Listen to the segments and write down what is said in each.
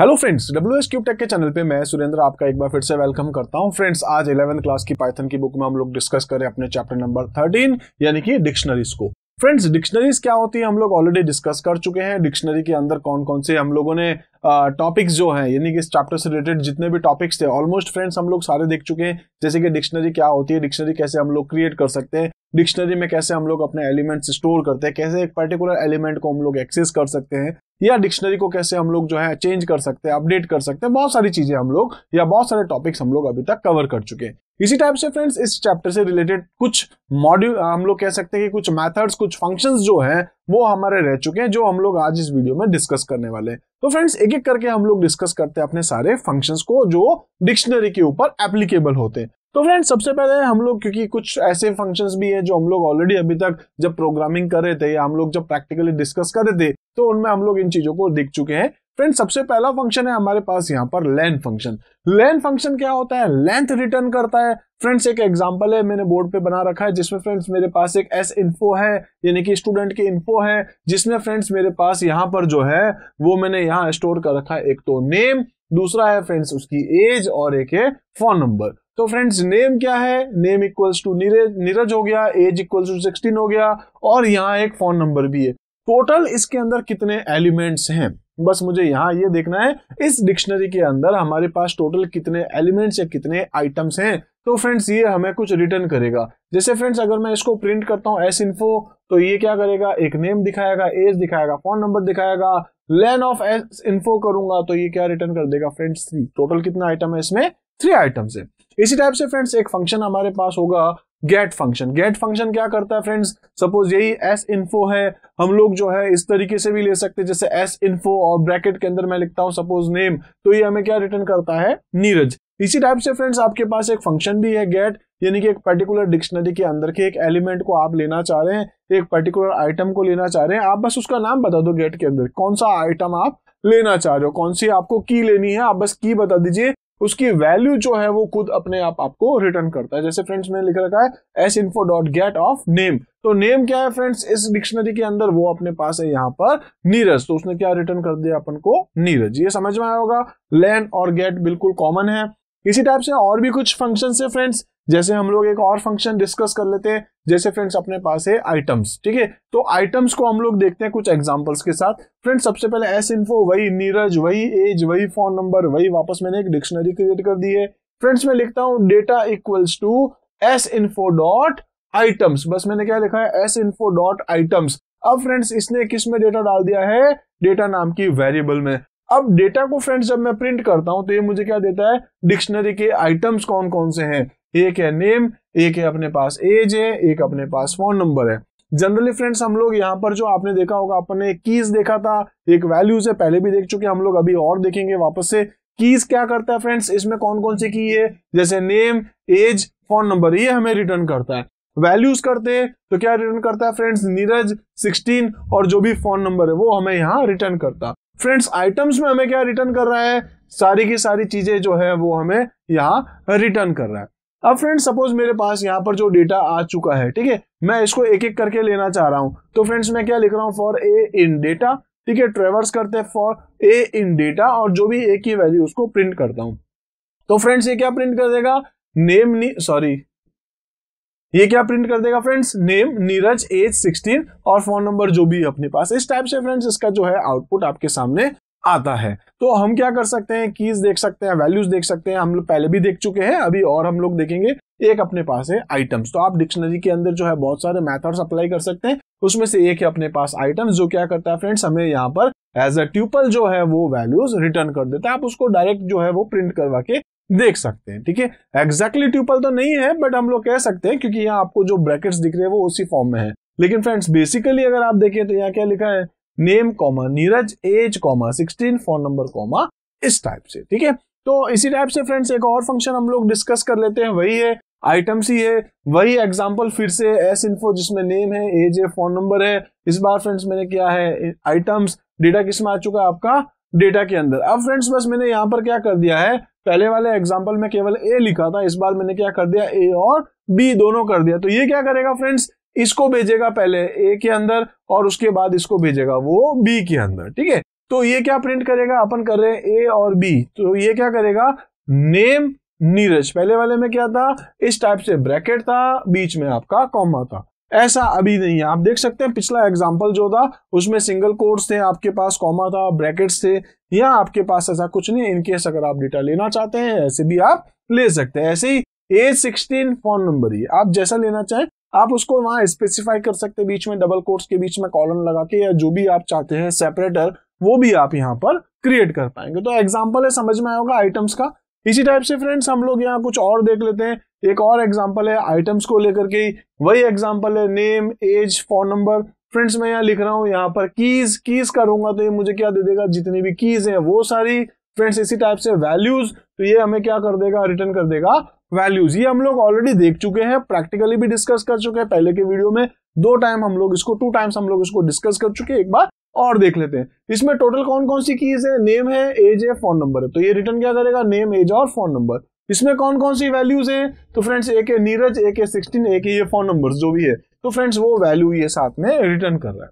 hello friends W S cube tech के channel पे मैं सुरेंद्र आपका एक बार फिर से वेलकम करता हूं फ्रेंड्स आज इलेवंथ क्लास की पाइथन की बुक में हम लोग डिस्कस करें अपने चैप्टर नंबर थर्टीन यानी कि डिक्शनरीज को फ्रेंड्स डिक्शनरीज क्या होती है हम लोग ऑलरेडी डिस्कस कर चुके हैं डिक्शनरी के अंदर कौन कौन से हम लोगों ने टॉपिक्स uh, जो हैं यानी कि इस चैप्टर से रिलेटेड जितने भी टॉपिक्स थे ऑलमोस्ट फ्रेंड्स हम लोग सारे देख चुके हैं जैसे कि डिक्शनरी क्या होती है डिक्शनरी कैसे हम लोग क्रिएट कर सकते हैं डिक्शनरी में कैसे हम लोग अपने एलिमेंट्स स्टोर करते हैं कैसे एक पर्टिकुलर एलिमेंट को हम लोग एक्सेस कर सकते हैं या डिक्शनरी को कैसे हम लोग जो है चेंज कर सकते हैं अपडेट कर सकते हैं बहुत सारी चीजें हम लोग या बहुत सारे टॉपिक्स हम लोग अभी तक कवर कर चुके हैं इसी टाइप से फ्रेंड्स इस चैप्टर से रिलेटेड कुछ मॉड्यूल हम लोग कह सकते हैं कि कुछ मेथड्स कुछ फंक्शंस जो हैं वो हमारे रह चुके हैं जो हम लोग आज इस वीडियो में डिस्कस करने वाले हैं तो फ्रेंड्स एक एक करके हम लोग डिस्कस करते हैं अपने सारे फंक्शंस को जो डिक्शनरी के ऊपर एप्लीकेबल होते हैं तो फ्रेंड सबसे पहले हम लोग क्योंकि कुछ ऐसे फंक्शंस भी है जो हम लोग ऑलरेडी अभी तक जब प्रोग्रामिंग कर रहे थे या हम लोग जब प्रैक्टिकली डिस्कस कर रहे थे तो उनमें हम लोग इन चीजों को देख चुके हैं फ्रेंड सबसे पहला फंक्शन है हमारे पास यहाँ पर लेन फंक्शन लेन फंक्शन क्या होता है लेंथ रिटर्न करता है फ्रेंड्स एक एग्जाम्पल है मैंने बोर्ड पे बना रखा है जिसमें फ्रेंड्स मेरे पास एक एस इन्फो है यानी कि स्टूडेंट की इन्फो है जिसमें फ्रेंड्स मेरे पास यहाँ पर जो है वो मैंने यहाँ स्टोर कर रखा है एक तो नेम दूसरा है फ्रेंड्स उसकी एज और एक है फोन नंबर तो फ्रेंड्स नेम क्या है name equals to Neeraj Neeraj हो गया एज इक्वल्स टू सिक्सटीन हो गया और यहाँ एक फोन नंबर भी है टोटल इसके अंदर कितने एलिमेंट्स हैं बस मुझे यहाँ ये देखना है इस डिक्शनरी के अंदर हमारे पास टोटल कितने एलिमेंट्स या कितने आइटम्स हैं तो फ्रेंड्स ये हमें कुछ रिटर्न करेगा जैसे फ्रेंड्स अगर मैं इसको प्रिंट करता हूँ एस इन्फो तो ये क्या करेगा एक नेम दिखाएगा एज दिखाएगा फोन नंबर दिखाएगा लेन ऑफ एस इन्फो करूंगा तो ये क्या रिटर्न कर देगा फ्रेंड्स थ्री टोटल कितना आइटम है इसमें थ्री आइटम्स है इसी टाइप से फ्रेंड्स एक फंक्शन हमारे पास होगा गेट फंक्शन गेट फंक्शन क्या करता है फ्रेंड्स सपोज यही एस इन्फो है हम लोग जो है इस तरीके से भी ले सकते हैं जैसे एस इन्फो और ब्रैकेट के अंदर मैं लिखता हूं सपोज नेम तो ये हमें क्या रिटर्न करता है नीरज इसी टाइप से फ्रेंड्स आपके पास एक फंक्शन भी है गेट यानी कि एक पर्टिकुलर डिक्शनरी के अंदर के एक एलिमेंट को आप लेना चाह रहे हैं एक पर्टिकुलर आइटम को लेना चाह रहे हैं आप बस उसका नाम बता दो गेट के अंदर कौन सा आइटम आप लेना चाह रहे हो कौन सी आपको की लेनी है आप बस की बता दीजिए उसकी वैल्यू जो है वो खुद अपने आप आपको रिटर्न करता है जैसे फ्रेंड्स मैंने लिख रखा है S info dot get of name तो नेम क्या है फ्रेंड्स इस डिक्शनरी के अंदर वो अपने पास है यहाँ पर नीरज तो उसने क्या रिटर्न कर दिया अपन को नीरज ये समझ में आया होगा लैन और गेट बिल्कुल कॉमन है इसी टाइप से और भी कुछ फंक्शन है फ्रेंड्स जैसे हम लोग एक और फंक्शन डिस्कस कर लेते हैं जैसे फ्रेंड्स अपने पास है आइटम्स ठीक है तो आइटम्स को हम लोग देखते हैं कुछ एग्जांपल्स के साथ फ्रेंड्स सबसे पहले एस इन्फो वही नीरज वही एज वही फोन नंबर वही वापस मैंने एक डिक्शनरी क्रिएट कर दी है फ्रेंड्स मैं लिखता हूँ data equals to s info dot items बस मैंने क्या लिखा है एस इन्फो डॉट आइटम्स अब फ्रेंड्स इसने किस में डेटा डाल दिया है डेटा नाम की वेरिएबल में अब डेटा को फ्रेंड्स जब मैं प्रिंट करता हूं तो ये मुझे क्या देता है डिक्शनरी के आइटम्स कौन कौन से हैं एक है नेम एक है अपने पास एज है एक अपने पास फोन नंबर है जनरली फ्रेंड्स हम लोग यहाँ पर जो आपने देखा होगा आपने कीज देखा था एक वैल्यूज है पहले भी देख चुके हम लोग अभी और देखेंगे वापस से कीज क्या करता है फ्रेंड्स इसमें कौन कौन सी की है जैसे नेम एज फोन नंबर ये हमें रिटर्न करता है वैल्यूज करते हैं तो क्या रिटर्न करता है फ्रेंड्स नीरज 16 और जो भी फोन नंबर है वो हमें यहाँ रिटर्न करता फ्रेंड्स आइटम्स में हमें क्या रिटर्न कर रहा है सारी की सारी चीजें जो है वो हमें यहाँ रिटर्न कर रहा है अब फ्रेंड्स सपोज मेरे पास यहाँ पर जो डेटा आ चुका है ठीक है मैं इसको एक एक करके लेना चाह रहा हूं तो फ्रेंड्स मैं क्या लिख रहा हूँ फॉर ए इन डेटा ठीक है ट्रेवर्स करते हैं फॉर ए इन डेटा और जो भी ए की वैल्यू उसको प्रिंट करता हूं तो फ्रेंड्स ये क्या प्रिंट कर देगा नेम नी सॉरी ये क्या प्रिंट कर देगा फ्रेंड्स नेम नीरज एज 16 और फोन नंबर जो भी अपने पास इस टाइप से फ्रेंड्स इसका जो है आउटपुट आपके सामने आता है तो हम क्या कर सकते हैं कीज देख सकते हैं वैल्यूज देख सकते हैं हम लोग पहले भी देख चुके हैं अभी और हम लोग देखेंगे एक अपने पास है आइटम्स तो आप डिक्शनरी के अंदर जो है बहुत सारे मैथड्स अप्लाई कर सकते हैं उसमें से एक है अपने पास आइटम्स जो क्या करता है फ्रेंड्स हमें यहाँ पर एज अ ट्यूपल जो है वो वैल्यूज रिटर्न कर देता है आप उसको डायरेक्ट जो है वो प्रिंट करवा के देख सकते हैं ठीक है एग्जैक्टली ट्यूपल तो नहीं है बट हम लोग कह सकते हैं क्योंकि यहाँ आपको जो ब्रैकेट्स दिख रहे हैं वो उसी फॉर्म में है लेकिन फ्रेंड्स बेसिकली अगर आप देखें तो यहाँ क्या लिखा है name comma Neeraj age comma sixteen phone number comma इस टाइप से ठीक है तो इसी टाइप से फ्रेंड्स एक और फंक्शन हम लोग डिस्कस कर लेते हैं वही है आइटम्स ही है वही एग्जाम्पल फिर से एस इन्फो जिसमें नेम है एज है फोन नंबर है इस बार फ्रेंड्स मैंने क्या है आइटम्स डेटा किसमें आ चुका है आपका डेटा के अंदर अब फ्रेंड्स बस मैंने यहाँ पर क्या कर दिया है पहले वाले एग्जाम्पल में केवल ए लिखा था इस बार मैंने क्या कर दिया ए और बी दोनों कर दिया तो ये क्या करेगा फ्रेंड्स इसको भेजेगा पहले ए के अंदर और उसके बाद इसको भेजेगा वो बी के अंदर ठीक है तो ये क्या प्रिंट करेगा अपन कर रहे हैं ए और बी तो ये क्या करेगा नेम नीरज पहले वाले में क्या था इस टाइप से ब्रैकेट था बीच में आपका कॉमा था ऐसा अभी नहीं है आप देख सकते हैं पिछला एग्जाम्पल जो था उसमें सिंगल कोर्स थे आपके पास कॉमा था ब्रैकेट्स थे या आपके पास ऐसा कुछ नहीं इनकेस अगर आप डेटा लेना चाहते हैं ऐसे भी आप ले सकते हैं ऐसे ही ए सिक्सटीन फोन नंबर ही आप जैसा लेना चाहें आप उसको वहां स्पेसिफाई कर सकते हैं बीच में डबल कोर्स के बीच में कॉलम लगा के या जो भी आप चाहते हैं सेपरेटर वो भी आप यहाँ पर क्रिएट कर पाएंगे तो एग्जाम्पल है समझ में आएगा आइटम्स का इसी टाइप से फ्रेंड्स हम लोग यहाँ कुछ और देख लेते हैं एक और एग्जाम्पल है आइटम्स को लेकर के वही एग्जाम्पल है name age phone number friends मैं यहाँ लिख रहा हूँ यहाँ पर कीज कीज करूंगा तो ये मुझे क्या दे देगा जितनी भी कीज है वो सारी फ्रेंड्स इसी टाइप से वैल्यूज तो ये हमें क्या कर देगा रिटर्न कर देगा वैल्यूज ये हम लोग ऑलरेडी देख चुके हैं प्रैक्टिकली भी डिस्कस कर चुके हैं पहले के वीडियो में दो टाइम हम लोग इसको टू टाइम्स हम लोग इसको डिस्कस कर चुके एक बार और देख लेते हैं इसमें टोटल कौन कौन सी कीज है नेम है एज है फोन नंबर है तो ये रिटर्न क्या करेगा नेम एज और फोन नंबर इसमें कौन कौन सी वैल्यूज है तो फ्रेंड्स एक है नीरज एक है सिक्सटीन एक है ये फोन नंबर जो भी है तो फ्रेंड्स वो वैल्यू ये साथ में रिटर्न कर रहा है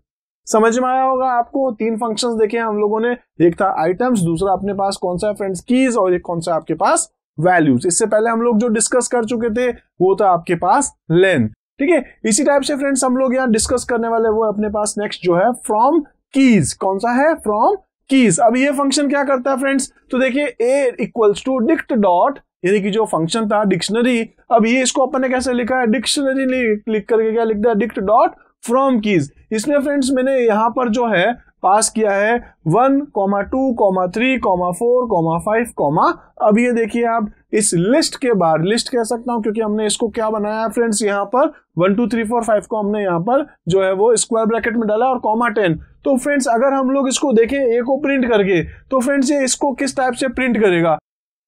समझ में आया होगा आपको तीन फंक्शन देखे हम लोगों ने एक था आइटम्स दूसरा अपने पास कौन सा है फ्रेंड्स कीज और एक कौन सा आपके पास वैल्यूज इससे पहले हम लोग जो डिस्कस कर चुके थे वो था आपके पास लेन ठीक है इसी टाइप से फ्रेंड्स हम लोग यहाँ डिस्कस करने वाले वो अपने पास नेक्स्ट जो है फ्रॉम कीज कौन सा है फ्रॉम कीज अब ये फंक्शन क्या करता है फ्रेंड्स तो देखिए a equals to dict dot यानी कि जो फंक्शन था डिक्शनरी अब ये इसको अपन ने कैसे लिखा है डिक्शनरी लिख करके क्या लिख दिया डिक्ट डॉट फ्रॉम कीज इसमें फ्रेंड्स मैंने यहाँ पर जो है पास किया है one comma two comma three comma four comma five comma अब ये देखिए आप इस लिस्ट के बाहर लिस्ट कह सकता हूं क्योंकि हमने इसको क्या बनाया है फ्रेंड्स यहां पर one two three four five को हमने यहां पर जो है वो स्क्वायर ब्रैकेट में डाला और कॉमा टेन तो फ्रेंड्स अगर हम लोग इसको देखें ए को प्रिंट करके तो फ्रेंड्स ये इसको किस टाइप से प्रिंट करेगा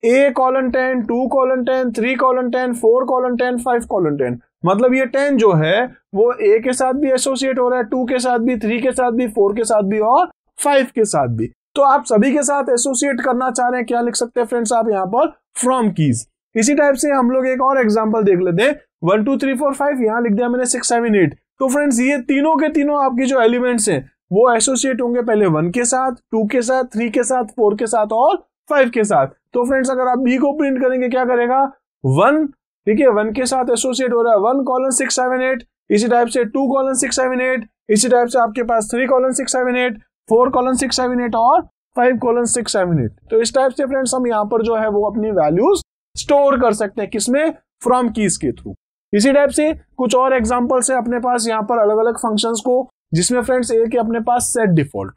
a colon ten two colon ten three colon ten four colon ten five colon ten मतलब ये टेन जो है वो ए के साथ भी एसोसिएट हो रहा है टू के साथ भी थ्री के साथ भी फोर के साथ भी और फाइव के साथ भी तो आप सभी के साथ एसोसिएट करना चाह रहे हैं क्या लिख सकते हैं फ्रेंड्स आप यहाँ पर फ्रॉम कीज इसी टाइप से हम लोग एक और एग्जाम्पल देख लेते हैं one two three four five यहाँ लिख दिया मैंने सिक्स सेवन एट तो फ्रेंड्स ये तीनों के तीनों आपके जो एलिमेंट्स हैं वो एसोसिएट होंगे पहले वन के साथ टू के साथ थ्री के साथ फोर के साथ और फाइव के साथ तो फ्रेंड्स अगर आप बी को प्रिंट करेंगे क्या करेगा वन ठीक है वन के साथ एसोसिएट हो रहा है one colon six seven eight इसी टाइप से two colon six seven eight इसी टाइप से आपके पास three colon six seven eight four colon six seven eight और five colon six seven eight तो इस टाइप से फ्रेंड्स हम यहाँ पर जो है वो अपनी वैल्यूज स्टोर कर सकते हैं किसमें फ्रॉम कीज के थ्रू इसी टाइप से कुछ और एग्जाम्पल्स है अपने पास यहाँ पर अलग अलग फंक्शन को जिसमें फ्रेंड्स एक है अपने पास सेट डिफॉल्ट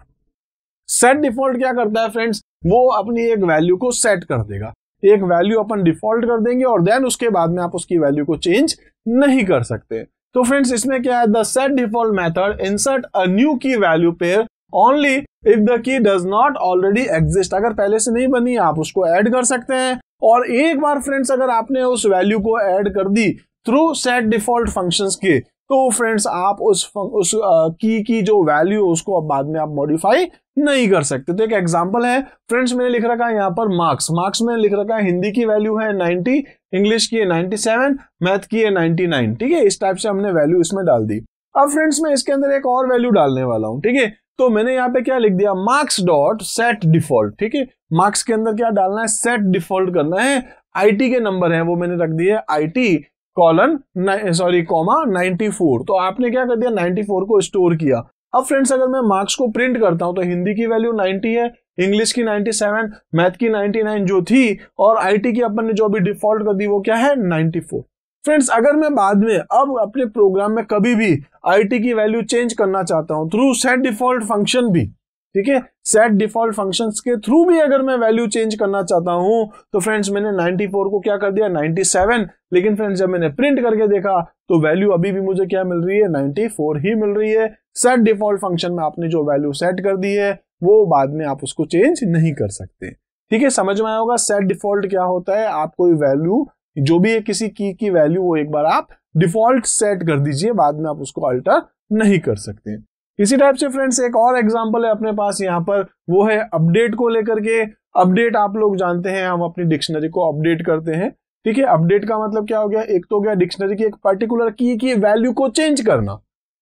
सेट डिफॉल्ट क्या करता है फ्रेंड्स वो अपनी एक वैल्यू को सेट कर देगा एक वैल्यू अपन डिफॉल्ट कर देंगे और देन उसके बाद में आप उसकी वैल्यू को चेंज नहीं कर सकते तो फ्रेंड्स इसमें क्या है the set default method insert a new key value pair only if the key does not already exist अगर पहले से नहीं बनी आप उसको एड कर सकते हैं और एक बार फ्रेंड्स अगर आपने उस वैल्यू को एड कर दी थ्रू सेट डिफॉल्ट फंक्शन के तो फ्रेंड्स आप उस उस की uh, की जो वैल्यू उसको अब बाद में आप मॉडिफाई नहीं कर सकते तो एक एग्जाम्पल है फ्रेंड्स मैंने लिख रखा है यहाँ पर मार्क्स मार्क्स मैंने लिख रखा है हिंदी की वैल्यू है 90 इंग्लिश की है 97 मैथ की है 99 ठीक है इस टाइप से हमने वैल्यू इसमें डाल दी अब फ्रेंड्स मैं इसके अंदर एक और वैल्यू डालने वाला हूँ ठीक है तो मैंने यहाँ पे क्या लिख दिया मार्क्स डॉट सेट डिफॉल्ट ठीक है मार्क्स के अंदर क्या डालना है सेट डिफॉल्ट करना है आई के नंबर है वो मैंने रख दिए आईटी कॉलन सॉरी कॉमा 94 तो आपने क्या कर दिया 94 को स्टोर किया अब फ्रेंड्स अगर मैं मार्क्स को प्रिंट करता हूं तो हिंदी की वैल्यू 90 है इंग्लिश की 97 मैथ की 99 जो थी और आईटी की अपन ने जो अभी डिफॉल्ट कर दी वो क्या है 94 फ्रेंड्स अगर मैं बाद में अब अपने प्रोग्राम में कभी भी आईटी की वैल्यू चेंज करना चाहता हूं थ्रू सेट डिफॉल्ट फंक्शन भी ठीक है सेट डिफॉल्ट फंक्शंस के थ्रू भी अगर मैं वैल्यू चेंज करना चाहता हूं तो फ्रेंड्स मैंने 94 को क्या कर दिया 97 लेकिन फ्रेंड्स जब मैंने प्रिंट करके देखा तो वैल्यू अभी भी मुझे क्या मिल रही है 94 ही मिल रही है सेट डिफॉल्ट फंक्शन में आपने जो वैल्यू सेट कर दी है वो बाद में आप उसको चेंज नहीं कर सकते ठीक है समझ में आया होगा सेट डिफॉल्ट क्या होता है आप कोई वैल्यू जो भी है किसी की की वैल्यू वो एक बार आप डिफॉल्ट सेट कर दीजिए बाद में आप उसको अल्टर नहीं कर सकते इसी टाइप से फ्रेंड्स एक और एग्जाम्पल है अपने पास यहाँ पर वो है अपडेट को लेकर के अपडेट आप लोग जानते हैं हम अपनी डिक्शनरी को अपडेट करते हैं ठीक है अपडेट का मतलब क्या हो गया एक तो हो गया डिक्शनरी की एक पर्टिकुलर की की वैल्यू को चेंज करना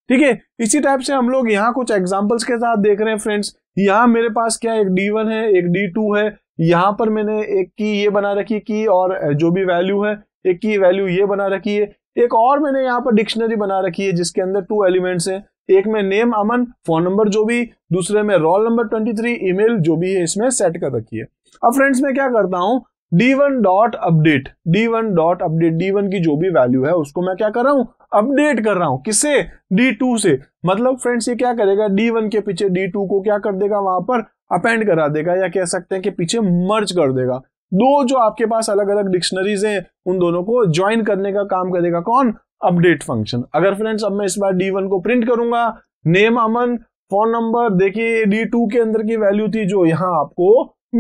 ठीक है इसी टाइप से हम लोग यहाँ कुछ एग्जाम्पल्स के साथ देख रहे हैं फ्रेंड्स यहाँ मेरे पास क्या एक डी वन है एक डी टू है यहाँ पर मैंने एक की ये बना रखी की और जो भी वैल्यू है एक की वैल्यू ये बना रखी है एक और मैंने यहाँ पर डिक्शनरी बना रखी है जिसके अंदर टू एलिमेंट्स हैं एक में नेम अमन फोन नंबर जो भी दूसरे में roll number twenty three email जो भी है इसमें सेट कर रखी है अब फ्रेंड्स मैं क्या करता हूँ D one dot update D one dot update D one की जो भी वैल्यू है उसको मैं क्या कर रहा हूँ अपडेट कर रहा हूँ किससे डी टू से मतलब फ्रेंड्स ये क्या करेगा डी वन के पीछे डी टू को क्या कर देगा वहां पर अपेंड करा देगा या कह सकते हैं कि पीछे मर्ज कर देगा दो जो आपके पास अलग अलग डिक्शनरीज हैं उन दोनों को ज्वाइन करने का काम करेगा कौन अपडेट फंक्शन अगर फ्रेंड्स अब मैं इस बार डी वन को प्रिंट करूंगा नेम अमन फोन नंबर देखिए डी टू के अंदर की वैल्यू थी जो यहाँ आपको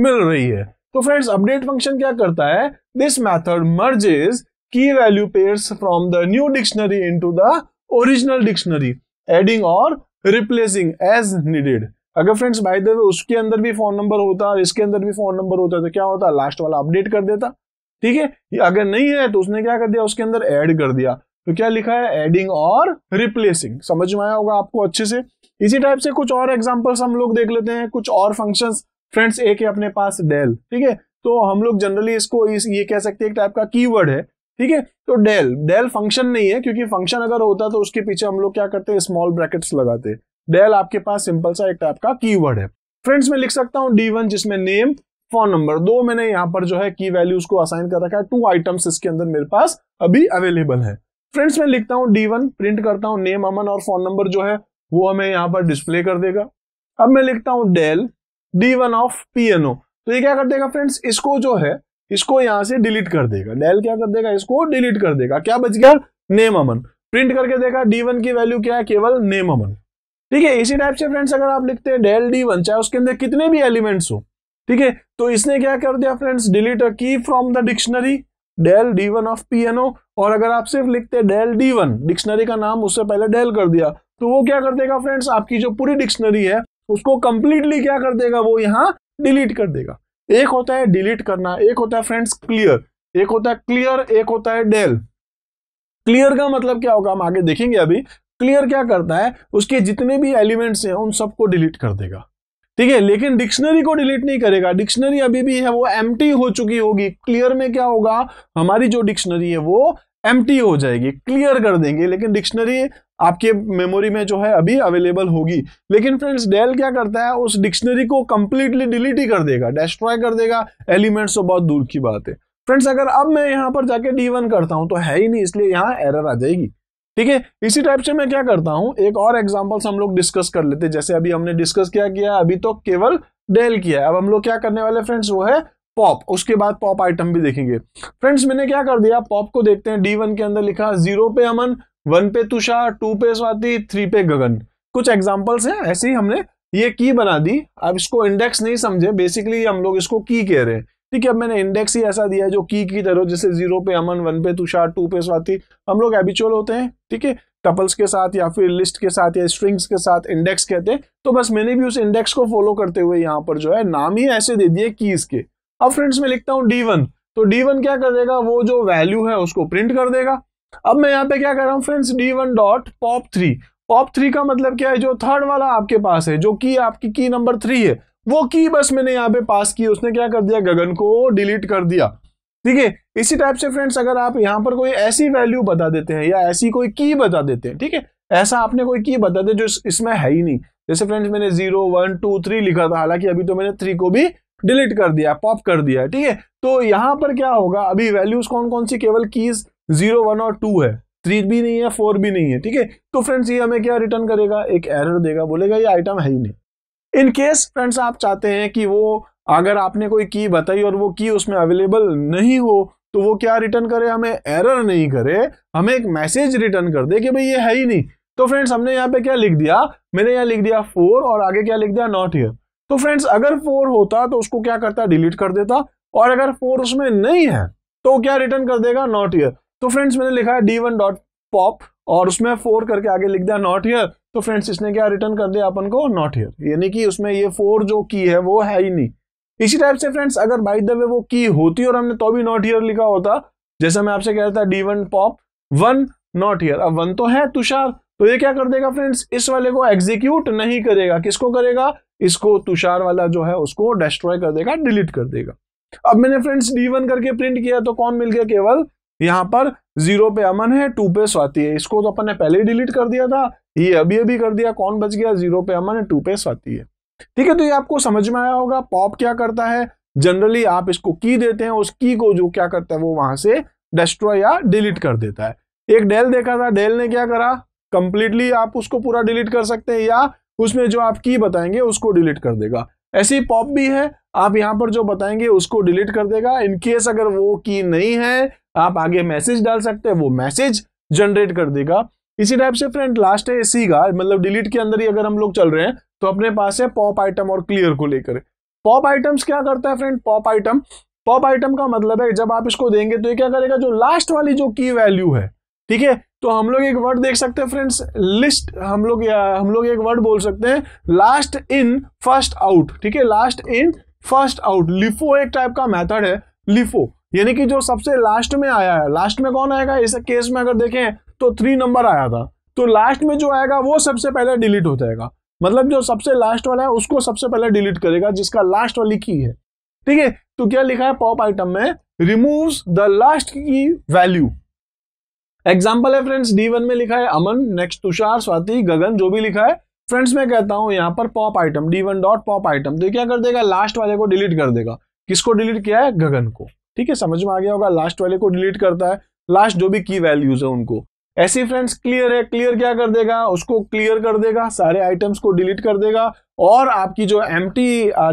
मिल रही है तो फ्रेंड्स अपडेट फंक्शन क्या करता है this method merges key value pairs from the new dictionary into the original dictionary adding और रिप्लेसिंग एज नीडेड अगर फ्रेंड्स बाय द वे उसके अंदर भी फोन नंबर होता और इसके अंदर भी फोन नंबर होता तो क्या होता लास्ट वाला अपडेट कर देता ठीक है अगर नहीं है तो उसने क्या कर दिया उसके अंदर एड कर दिया तो क्या लिखा है एडिंग और रिप्लेसिंग समझ में आया होगा आपको अच्छे से इसी टाइप से कुछ और एग्जाम्पल्स हम लोग देख लेते हैं कुछ और फंक्शन फ्रेंड्स एक है अपने पास डेल ठीक है तो हम लोग जनरली इसको इस ये कह सकते हैं एक टाइप का कीवर्ड है ठीक है तो डेल डेल फंक्शन नहीं है क्योंकि फंक्शन अगर होता तो उसके पीछे हम लोग क्या करते हैं स्मॉल ब्रैकेट्स लगाते डेल आपके पास सिंपल सा एक टाइप का की है फ्रेंड्स मैं लिख सकता हूँ डी वन जिसमें नेम फोन नंबर दो मैंने यहाँ पर जो है की वैल्यूज को असाइन कर रखा है टू आइटम्स इसके अंदर मेरे पास अभी अवेलेबल है फ्रेंड्स मैं लिखता हूँ डी वन प्रिंट करता हूँ नेम अमन और फोन नंबर जो है वो हमें यहाँ पर डिस्प्ले कर देगा अब मैं लिखता हूँ del D one of PNO तो ये क्या कर देगा फ्रेंड्स इसको जो है इसको यहां से डिलीट कर देगा डेल क्या कर देगा इसको डिलीट कर देगा क्या बच गया नेम अमन प्रिंट करके देगा डी वन की वैल्यू क्या है केवल नेम अमन ठीक है इसी टाइप से फ्रेंड्स अगर आप लिखते हैं डेल डी वन चाहे उसके अंदर कितने भी एलिमेंट्स हो ठीक है तो इसने क्या कर दिया friends delete a key from the dictionary del D one of P N O और अगर आप सिर्फ लिखते डेल डी वन डिक्शनरी का नाम उससे पहले डेल कर दिया तो वो क्या कर देगा फ्रेंड्स आपकी जो पूरी डिक्शनरी है उसको कंप्लीटली क्या कर देगा वो यहाँ डिलीट कर देगा एक होता है डिलीट करना एक होता है फ्रेंड्स क्लियर एक होता है क्लियर एक होता है डेल क्लियर का मतलब क्या होगा हम आगे देखेंगे अभी क्लियर क्या करता है उसके जितने भी एलिमेंट्स हैं उन सबको डिलीट कर देगा ठीक है लेकिन डिक्शनरी को डिलीट नहीं करेगा डिक्शनरी अभी भी है वो एम हो चुकी होगी क्लियर में क्या होगा हमारी जो डिक्शनरी है वो एम हो जाएगी क्लियर कर देंगे लेकिन डिक्शनरी आपके मेमोरी में जो है अभी अवेलेबल होगी लेकिन फ्रेंड्स डेल क्या करता है उस डिक्शनरी को कंप्लीटली डिलीट ही कर देगा डेस्ट्रॉय कर देगा एलिमेंट्स तो बहुत दूर की बात है फ्रेंड्स अगर अब मैं यहाँ पर जाके डी वन करता हूँ तो है ही नहीं इसलिए यहाँ एरर आ जाएगी ठीक है इसी टाइप से मैं क्या करता हूं एक और एग्जाम्पल हम लोग डिस्कस कर लेते जैसे अभी हमने डिस्कस क्या किया अभी तो केवल डेल किया है अब हम लोग क्या करने वाले फ्रेंड्स वो है पॉप उसके बाद पॉप आइटम भी देखेंगे फ्रेंड्स मैंने क्या कर दिया पॉप को देखते हैं डी वन के अंदर लिखा जीरो पे अमन वन पे तुषार टू पे स्वाति थ्री पे गगन कुछ एग्जाम्पल्स हैं ऐसे ही हमने ये की बना दी अब इसको इंडेक्स नहीं समझे बेसिकली हम लोग इसको की कह रहे हैं ठीक है अब मैंने इंडेक्स ही ऐसा दिया जो की की तरह जैसे जीरो पे अमन वन पे तुषार टू पे स्वाति हम लोग एबिचुअल होते हैं ठीक है टपल्स के साथ या फिर लिस्ट के साथ या स्ट्रिंग्स के साथ इंडेक्स कहते हैं तो बस मैंने भी उस इंडेक्स को फॉलो करते हुए यहाँ पर जो है नाम ही ऐसे दे दिए कीज के अब फ्रेंड्स मैं लिखता हूँ डी तो डी क्या कर देगा वो जो वैल्यू है उसको प्रिंट कर देगा अब मैं यहाँ पे क्या कर रहा हूँ friends D one dot pop three pop three का मतलब क्या है जो थर्ड वाला आपके पास है जो की आपकी की नंबर थ्री है वो की बस मैंने यहाँ पे पास की उसने क्या कर दिया गगन को डिलीट कर दिया ठीक है इसी टाइप से फ्रेंड्स अगर आप यहाँ पर कोई ऐसी वैल्यू बता देते हैं या ऐसी कोई की बता देते हैं ठीक है ऐसा आपने कोई की बता दे जो इसमें है ही नहीं जैसे फ्रेंड्स मैंने जीरो वन टू थ्री लिखा था हालांकि अभी तो मैंने थ्री को भी डिलीट कर दिया पॉप कर दिया है ठीक है तो यहाँ पर क्या होगा अभी वैल्यूज कौन कौन सी केवल कीज जीरो वन और टू है थ्री भी नहीं है फोर भी नहीं है ठीक है तो फ्रेंड्स ये हमें क्या रिटर्न करेगा एक एरर देगा बोलेगा ये आइटम है ही नहीं इन केस फ्रेंड्स आप चाहते हैं कि वो अगर आपने कोई की बताई और वो की उसमें अवेलेबल नहीं हो तो वो क्या रिटर्न करे हमें एरर नहीं करे हमें एक मैसेज रिटर्न कर दे कि भाई ये है ही नहीं तो फ्रेंड्स हमने यहाँ पे क्या लिख दिया मैंने यहाँ लिख दिया फोर और आगे क्या लिख दिया नॉट हियर तो फ्रेंड्स अगर फोर होता तो उसको क्या करता डिलीट कर देता और अगर फोर उसमें नहीं है तो क्या रिटर्न कर देगा नॉट हियर तो फ्रेंड्स मैंने लिखा है डी वन डॉट पॉप और उसमें फोर करके आगे लिख दिया नॉट हियर तो फ्रेंड्स इसने क्या रिटर्न कर दिया अपन को नॉट हेयर यानी कि उसमें ये फोर जो की है वो है ही नहीं इसी टाइप से फ्रेंड्स अगर बाई द वे वो की होती और हमने तो भी नॉट हेयर लिखा होता जैसा मैं आपसे कह रहा था D one pop one not here अब वन तो है तुषार तो ये क्या कर देगा फ्रेंड्स इस वाले को एग्जीक्यूट नहीं करेगा किसको करेगा इसको तुषार वाला जो है उसको डिस्ट्रॉय कर देगा डिलीट कर देगा अब मैंने फ्रेंड्स डी वन करके प्रिंट किया तो कौन मिल गया केवल यहां पर जीरो पे अमन है टू पे स्वाति है इसको तो अपन ने पहले ही डिलीट कर दिया था ये अभी अभी कर दिया कौन बच गया जीरो पे हमारे टू पे स्वाति है ठीक है तो ये आपको समझ में आया होगा पॉप क्या करता है जनरली आप इसको की देते हैं उस की को जो क्या करता है वो वहां से डिस्ट्रॉय या डिलीट कर देता है एक डेल देखा था डेल ने क्या करा कंप्लीटली आप उसको पूरा डिलीट कर सकते हैं या उसमें जो आप की बताएंगे उसको डिलीट कर देगा ऐसी पॉप भी है आप यहाँ पर जो बताएंगे उसको डिलीट कर देगा इनकेस अगर वो की नहीं है आप आगे मैसेज डाल सकते हैं वो मैसेज जनरेट कर देगा इसी टाइप से फ्रेंड लास्ट है सी का मतलब डिलीट के अंदर ही अगर हम लोग चल रहे हैं तो अपने पास है पॉप आइटम और क्लियर को लेकर पॉप आइटम्स क्या करता है friend pop item pop item का मतलब है जब आप इसको देंगे तो ये क्या करेगा जो लास्ट वाली जो की वैल्यू है ठीक है तो हम लोग एक वर्ड देख सकते हैं फ्रेंड्स लिस्ट हम लोग हम लोग एक वर्ड बोल सकते हैं लास्ट इन फर्स्ट आउट ठीक है last in first out LIFO एक टाइप का मेथड है लिफो यानी कि जो सबसे लास्ट में आया है लास्ट में कौन आएगा इस केस में अगर देखें तो थ्री नंबर आया था तो लास्ट में जो आएगा वो सबसे पहले डिलीट हो जाएगा मतलब जो सबसे लास्ट वाला है उसको सबसे पहले डिलीट करेगा जिसका लास्ट वाली की है ठीक है तो क्या लिखा है पॉप आइटम में remove the last key value example है फ्रेंड्स डी वन में लिखा है अमन नेक्स्ट तुषार स्वाति गगन जो भी लिखा है फ्रेंड्स मैं कहता हूं यहां पर pop item D one dot pop item तो क्या कर देगा लास्ट वाले को डिलीट कर देगा किसको डिलीट किया है गगन को ठीक है समझ में आ गया होगा लास्ट वाले को डिलीट करता है लास्ट जो भी की वैल्यूज है उनको ऐसे फ्रेंड्स क्लियर है क्लियर क्या कर देगा उसको क्लियर कर देगा सारे आइटम्स को डिलीट कर देगा और आपकी जो एम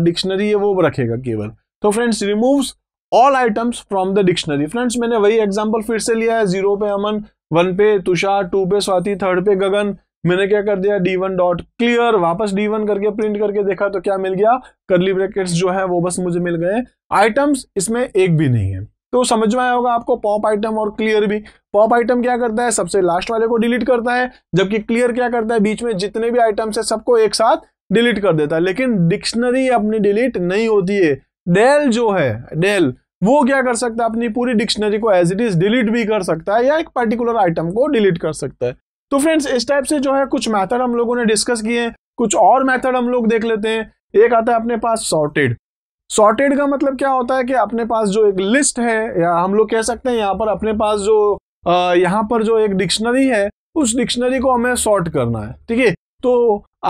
डिक्शनरी है वो रखेगा केवल तो friends removes all items from the dictionary friends मैंने वही एग्जाम्पल फिर से लिया है जीरो पे अमन वन पे तुषार टू पे स्वाति थर्ड पे गगन मैंने क्या कर दिया डी वन डॉट क्लियर वापस डी वन करके प्रिंट करके देखा तो क्या मिल गया करली ब्रैकेट्स जो है वो बस मुझे मिल गए आइटम्स इसमें एक भी नहीं है तो समझ में आया होगा आपको पॉप आइटम और क्लियर भी पॉप आइटम क्या करता है सबसे लास्ट वाले को डिलीट करता है जबकि क्लियर क्या करता है बीच में जितने भी आइटम्स है सबको एक साथ डिलीट कर देता है लेकिन डिक्शनरी अपनी डिलीट नहीं होती है डेल जो है डेल वो क्या कर सकता है अपनी पूरी डिक्शनरी को एज इट इज डिलीट भी कर सकता है या एक पर्टिकुलर आइटम को डिलीट कर सकता है तो फ्रेंड्स इस टाइप से जो है कुछ मैथड हम लोगों ने डिस्कस किए हैं कुछ और मैथड हम लोग देख लेते हैं एक आता है अपने पास सॉर्टेड सॉर्टेड का मतलब क्या होता है कि अपने पास जो एक लिस्ट है या हम लोग कह सकते हैं यहाँ पर अपने पास जो यहाँ पर जो एक डिक्शनरी है उस डिक्शनरी को हमें सॉर्ट करना है ठीक है तो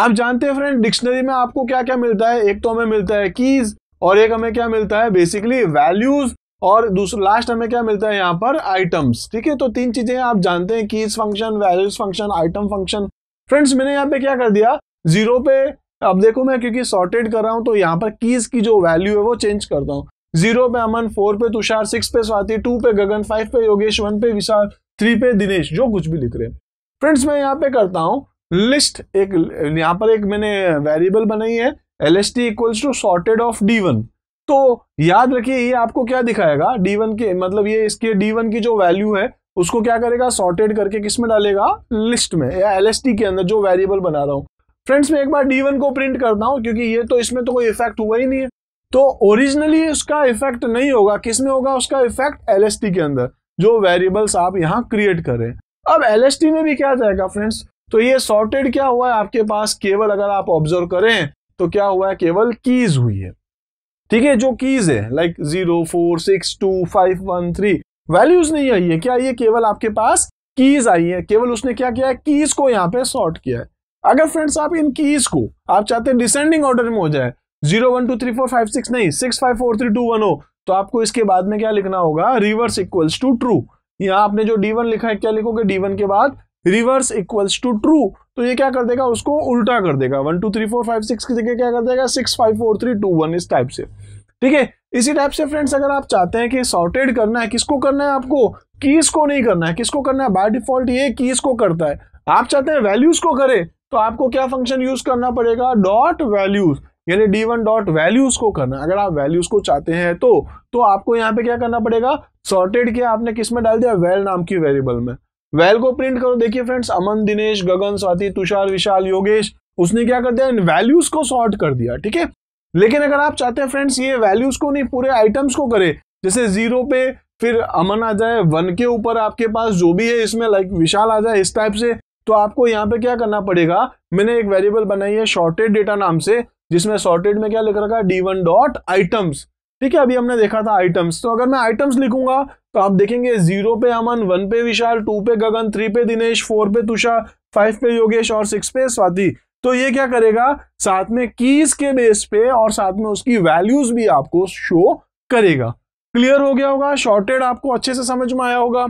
आप जानते हैं फ्रेंड डिक्शनरी में आपको क्या क्या मिलता है एक तो हमें मिलता है कीज और एक हमें क्या मिलता है बेसिकली वैल्यूज और दूसरा लास्ट हमें क्या मिलता है यहाँ पर आइटम्स ठीक है तो तीन चीजें आप जानते हैं keys function values function item function friends मैंने यहाँ पे क्या कर दिया जीरो पे अब देखो मैं क्योंकि सॉर्टेड कर रहा हूँ तो यहाँ पर कीज की जो वैल्यू है वो चेंज करता हूँ जीरो पे अमन फोर पे तुषार सिक्स पे स्वाति टू पे गगन फाइव पे योगेश वन पे विशाल थ्री पे दिनेश जो कुछ भी लिख रहे हैं फ्रेंड्स मैं यहाँ पे करता हूँ लिस्ट एक यहाँ पर एक मैंने वेरिएबल बनाई है L S T equals to sorted of D one तो याद रखिए ये आपको क्या दिखाएगा डी वन के मतलब ये इसके डी वन की जो वैल्यू है उसको क्या करेगा सॉर्टेड करके किस में डालेगा लिस्ट में या एल के अंदर जो वेरिएबल बना रहा हूँ फ्रेंड्स मैं एक बार डी को प्रिंट करता हूँ क्योंकि ये तो इसमें तो कोई इफेक्ट हुआ ही नहीं है तो ओरिजिनली उसका इफेक्ट नहीं होगा किस में होगा उसका इफेक्ट एल के अंदर जो वेरिएबल्स आप यहाँ क्रिएट करें अब एल में भी क्या जाएगा फ्रेंड्स तो ये सॉर्टेड क्या हुआ है आपके पास केवल अगर आप ऑब्जर्व करें तो क्या हुआ है केवल कीज हुई है ठीक है जो कीज है like zero four six two five one three values नहीं आई है क्या ये केवल आपके पास कीज आई है केवल उसने क्या किया है कीज को यहाँ पे सॉर्ट किया है अगर फ्रेंड्स आप इन कीज को आप चाहते हैं डिसेंडिंग ऑर्डर में हो जाए zero one two three four five six नहीं six five four three two one हो तो आपको इसके बाद में क्या लिखना होगा रिवर्स इक्वल्स टू ट्रू यहाँ आपने जो डी वन लिखा है क्या लिखोगे डी वन के बाद रिवर्स इक्वल्स टू ट्रू तो ये क्या कर देगा उसको उल्टा कर देगा one two three four five six की जगह क्या कर देगा six five four three two one इस टाइप से ठीक है इसी टाइप से फ्रेंड्स अगर आप चाहते हैं कि सॉर्टेड करना है किसको करना है आपको कीज को नहीं करना है किसको करना है बाय डिफॉल्ट ये कीज को करता है आप चाहते हैं वैल्यूज को करे तो आपको क्या फंक्शन यूज करना पड़ेगा डॉट वैल्यूज यानी डी वन डॉट वैल्यूज को करना अगर आप वैल्यूज को चाहते हैं तो तो आपको यहाँ पे क्या करना पड़ेगा सॉर्टेड किया आपने किस में डाल दिया वेल well नाम की वेरिएबल में वेल को प्रिंट करो देखिए फ्रेंड्स अमन दिनेश गगन स्वाति तुषार विशाल योगेश उसने क्या कर दिया इन वैल्यूज को सॉर्ट कर दिया ठीक है लेकिन अगर आप चाहते हैं फ्रेंड्स ये वैल्यूज को नहीं पूरे आइटम्स को करे जैसे जीरो पे फिर अमन आ जाए वन के ऊपर आपके पास जो भी है इसमें लाइक विशाल आ जाए इस टाइप से तो आपको यहाँ पे क्या करना पड़ेगा मैंने एक वेरिएबल बनाई है शॉर्टेड डेटा नाम से जिसमें शॉर्टेड में क्या लिख रखा है डी वन डॉट आइटम्स ठीक है अभी हमने देखा था आइटम्स तो अगर मैं आइटम्स लिखूंगा तो आप देखेंगे जीरो पे अमन वन पे विशाल टू पे गगन थ्री पे दिनेश फोर पे तुषा फाइव पे योगेश और सिक्स पे स्वाति तो ये क्या करेगा साथ में कीज के बेस पे और साथ में उसकी वैल्यूज भी आपको शो करेगा क्लियर हो गया होगा शॉर्टेड आपको अच्छे से समझ में आया होगा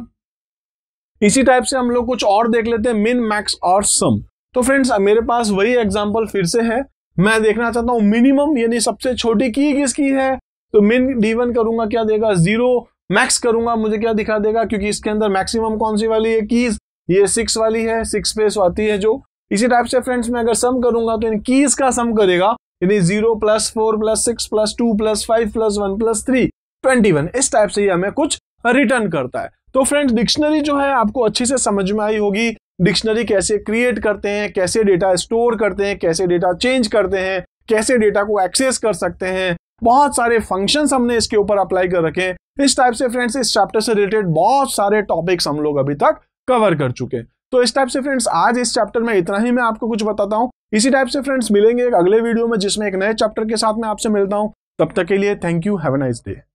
इसी टाइप से हम लोग कुछ और देख लेते हैं मिन मैक्स और सम तो फ्रेंड्स मेरे पास वही एग्जाम्पल फिर से है मैं देखना चाहता हूं मिनिमम यानी सबसे छोटी की किसकी है तो मिन डी वन करूंगा क्या देगा जीरो मैक्स करूंगा मुझे क्या दिखा देगा क्योंकि इसके अंदर मैक्सिमम कौन सी वाली है कीज ये सिक्स वाली है सिक्स स्पेस आती है जो इसी टाइप से फ्रेंड्स मैं अगर सम करूंगा तो इन कीज का सम करेगा यानी zero plus four plus six plus two plus five plus one plus three twenty one इस टाइप से ही हमें कुछ रिटर्न करता है तो फ्रेंड्स डिक्शनरी जो है आपको अच्छे से समझ में आई होगी डिक्शनरी कैसे क्रिएट करते हैं कैसे डेटा स्टोर करते हैं कैसे डेटा चेंज करते हैं कैसे डेटा को एक्सेस कर सकते हैं बहुत सारे फंक्शंस हमने इसके ऊपर अप्लाई कर रखे हैं इस टाइप से फ्रेंड्स इस चैप्टर से रिलेटेड बहुत सारे टॉपिक्स हम लोग अभी तक कवर कर चुके हैं तो इस टाइप से फ्रेंड्स आज इस चैप्टर में इतना ही मैं आपको कुछ बताता हूँ इसी टाइप से फ्रेंड्स मिलेंगे एक अगले वीडियो में जिसमें एक नए चैप्टर के साथ मैं आपसे मिलता हूँ तब तक के लिए thank you have nice day